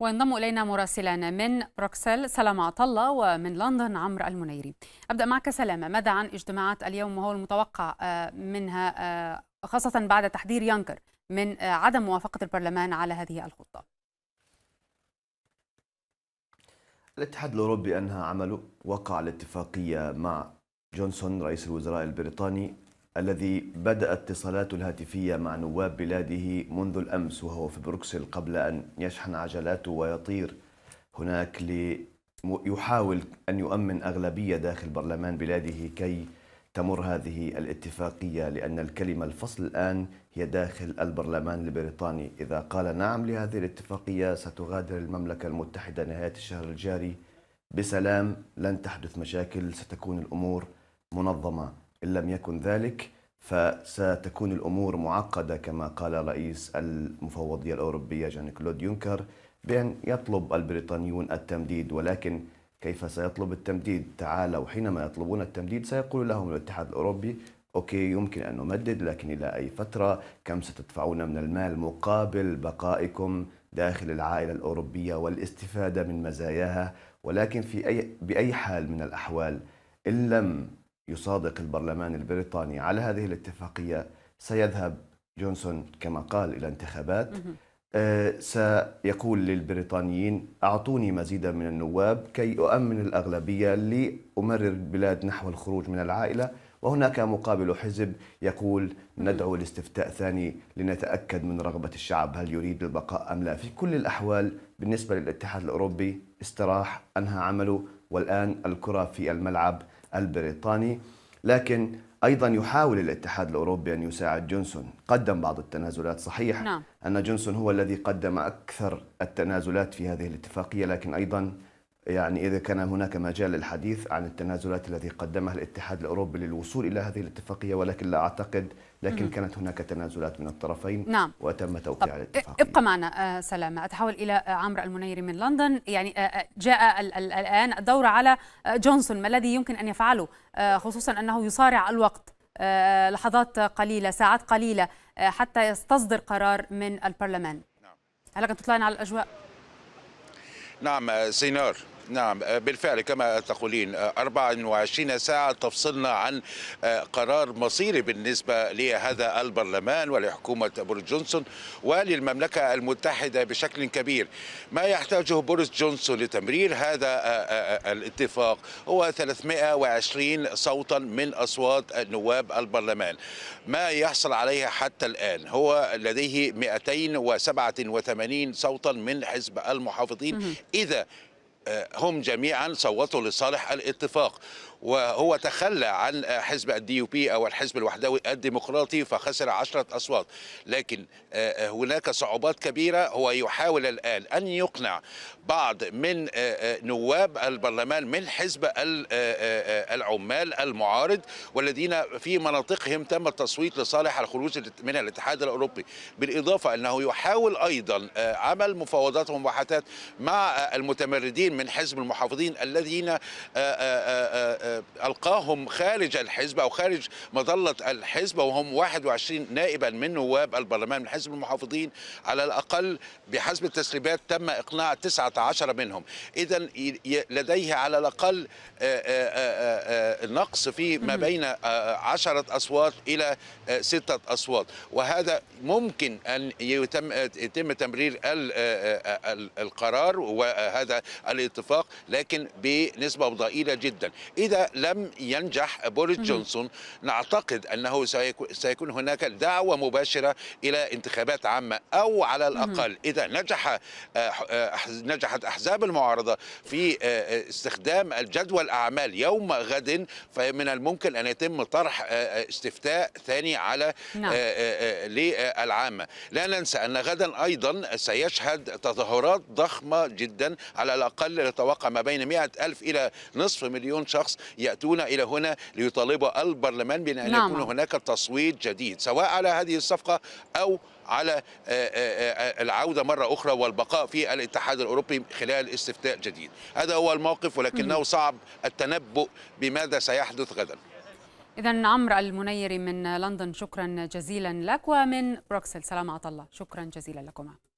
وينضم الينا مراسلان من بروكسل سلام عطله ومن لندن عمرو المنيري. ابدا معك سلامه، ماذا عن اجتماعات اليوم وهو المتوقع آه، منها آه، خاصه بعد تحذير ينكر من آه، عدم موافقه البرلمان على هذه الخطه؟ الاتحاد الاوروبي انهى عمله، وقع الاتفاقيه مع جونسون رئيس الوزراء البريطاني الذي بدأ اتصالاته الهاتفية مع نواب بلاده منذ الأمس وهو في بروكسل قبل أن يشحن عجلاته ويطير هناك ليحاول أن يؤمن أغلبية داخل برلمان بلاده كي تمر هذه الاتفاقية لأن الكلمة الفصل الآن هي داخل البرلمان البريطاني إذا قال نعم لهذه الاتفاقية ستغادر المملكة المتحدة نهاية الشهر الجاري بسلام لن تحدث مشاكل ستكون الأمور منظمة إن لم يكن ذلك فستكون الأمور معقدة كما قال رئيس المفوضية الأوروبية جان كلود يونكر بأن يطلب البريطانيون التمديد ولكن كيف سيطلب التمديد تعالى وحينما يطلبون التمديد سيقول لهم الاتحاد الأوروبي أوكي يمكن أن نمدد لكن إلى أي فترة كم ستدفعون من المال مقابل بقائكم داخل العائلة الأوروبية والاستفادة من مزاياها ولكن في أي بأي حال من الأحوال إن لم يصادق البرلمان البريطاني على هذه الاتفاقية سيذهب جونسون كما قال إلى انتخابات آه، سيقول للبريطانيين أعطوني مزيدا من النواب كي أؤمن الأغلبية لأمرر البلاد نحو الخروج من العائلة وهناك مقابل حزب يقول ندعو لاستفتاء ثاني لنتأكد من رغبة الشعب هل يريد البقاء أم لا في كل الأحوال بالنسبة للاتحاد الأوروبي استراح أنهى عمله والآن الكرة في الملعب البريطاني لكن ايضا يحاول الاتحاد الاوروبي ان يساعد جونسون، قدم بعض التنازلات صحيح نعم. ان جونسون هو الذي قدم اكثر التنازلات في هذه الاتفاقيه لكن ايضا يعني إذا كان هناك مجال للحديث عن التنازلات التي قدمها الاتحاد الأوروبي للوصول إلى هذه الاتفاقية ولكن لا أعتقد لكن مم. كانت هناك تنازلات من الطرفين نعم. وتم توقيع الاتفاق ابقى معنا آه، سلامة أتحول إلى آه، عمرو المنيري من لندن يعني آه، جاء الآن الدور على جونسون ما الذي يمكن أن يفعله خصوصا أنه يصارع الوقت لحظات قليلة ساعات قليلة حتى يستصدر قرار من البرلمان نعم. هل لك أن تطلعنا على الأجواء؟ نعم سينار نعم آه، بالفعل كما تقولين 24 آه، ساعة تفصلنا عن آه، قرار مصيري بالنسبة لهذا البرلمان ولحكومة بوريس جونسون وللمملكة المتحدة بشكل كبير ما يحتاجه بوريس جونسون لتمرير هذا الاتفاق هو 320 صوتا من أصوات نواب البرلمان ما يحصل عليه حتى الآن هو لديه 287 صوتا من حزب المحافظين إذا هم جميعا صوتوا لصالح الاتفاق وهو تخلى عن حزب الدي يو بي او الحزب الوحدوي الديمقراطي فخسر عشرة اصوات لكن آه، هناك صعوبات كبيره هو يحاول الان ان يقنع بعض من آه، آه، نواب البرلمان من حزب العمال المعارض والذين في مناطقهم تم التصويت لصالح الخروج من الاتحاد الاوروبي بالاضافه انه يحاول ايضا عمل مفاوضات ومباحثات مع المتمردين الآخرين من حزب المحافظين الذين آه، آه، آه، ألقاهم خارج الحزب أو خارج مظلة الحزب وهم 21 نائبا من نواب البرلمان من حزب المحافظين على الأقل بحسب التسريبات تم إقناع 19 منهم إذا لديه على الأقل نقص في ما بين عشرة أصوات إلى ستة أصوات وهذا ممكن أن يتم تمرير القرار وهذا الاتفاق لكن بنسبة ضئيلة جدا إذا لم ينجح بوريس جونسون نعتقد أنه سيكون هناك دعوة مباشرة إلى انتخابات عامة أو على الأقل إذا نجح آه، آه، نجحت أحزاب المعارضة في آه، استخدام الجدول الأعمال يوم غد فمن الممكن أن يتم طرح استفتاء ثاني على نعم. للعامة لا ننسى أن غدا أيضا سيشهد تظاهرات ضخمة جدا على الأقل الأقل يتوقع ما بين 100 ألف إلى نصف مليون شخص يأتون إلى هنا ليطالبوا البرلمان بأن نعم. يكون هناك تصويت جديد سواء على هذه الصفقة أو على آه، آه، آه، العودة مرة أخرى والبقاء في الاتحاد الأوروبي خلال استفتاء جديد هذا هو الموقف ولكنه صعب التنبؤ بماذا سيحدث غدا إذا عمرو المنيري من لندن شكرا جزيلا لك ومن بروكسل سلام عطا الله شكرا جزيلا لكما